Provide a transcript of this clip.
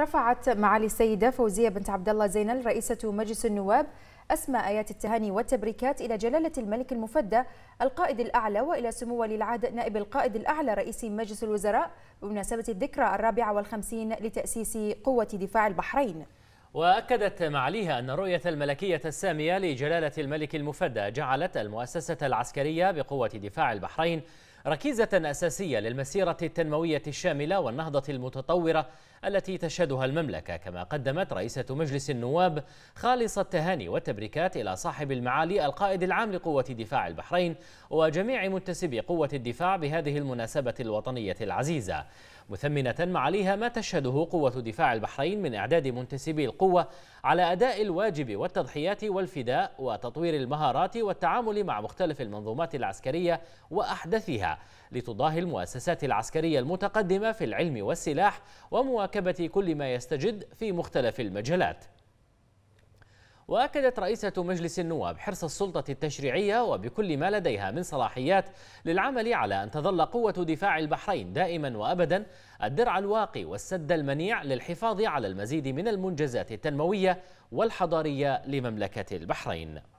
رفعت معالي السيدة فوزية بنت عبد الله زينل رئيسة مجلس النواب أسمى آيات التهاني والتبريكات إلى جلالة الملك المفدى القائد الأعلى وإلى سمو ولي العهد نائب القائد الأعلى رئيس مجلس الوزراء بمناسبة الذكرى الرابعة والخمسين لتأسيس قوة دفاع البحرين وأكدت معاليها أن رؤية الملكية السامية لجلالة الملك المفدى جعلت المؤسسة العسكرية بقوة دفاع البحرين ركيزة أساسية للمسيرة التنموية الشاملة والنهضة المتطورة التي تشهدها المملكة كما قدمت رئيسة مجلس النواب خالص التهاني والتبريكات إلى صاحب المعالي القائد العام لقوة دفاع البحرين وجميع منتسبي قوة الدفاع بهذه المناسبة الوطنية العزيزة مثمنة معاليها ما تشهده قوة دفاع البحرين من إعداد منتسبي القوة على أداء الواجب والتضحيات والفداء وتطوير المهارات والتعامل مع مختلف المنظومات العسكرية وأحدثها لتضاهي المؤسسات العسكرية المتقدمة في العلم والسلاح ومواكبة كل ما يستجد في مختلف المجالات وأكدت رئيسة مجلس النواب حرص السلطة التشريعية وبكل ما لديها من صلاحيات للعمل على أن تظل قوة دفاع البحرين دائما وأبدا الدرع الواقي والسد المنيع للحفاظ على المزيد من المنجزات التنموية والحضارية لمملكة البحرين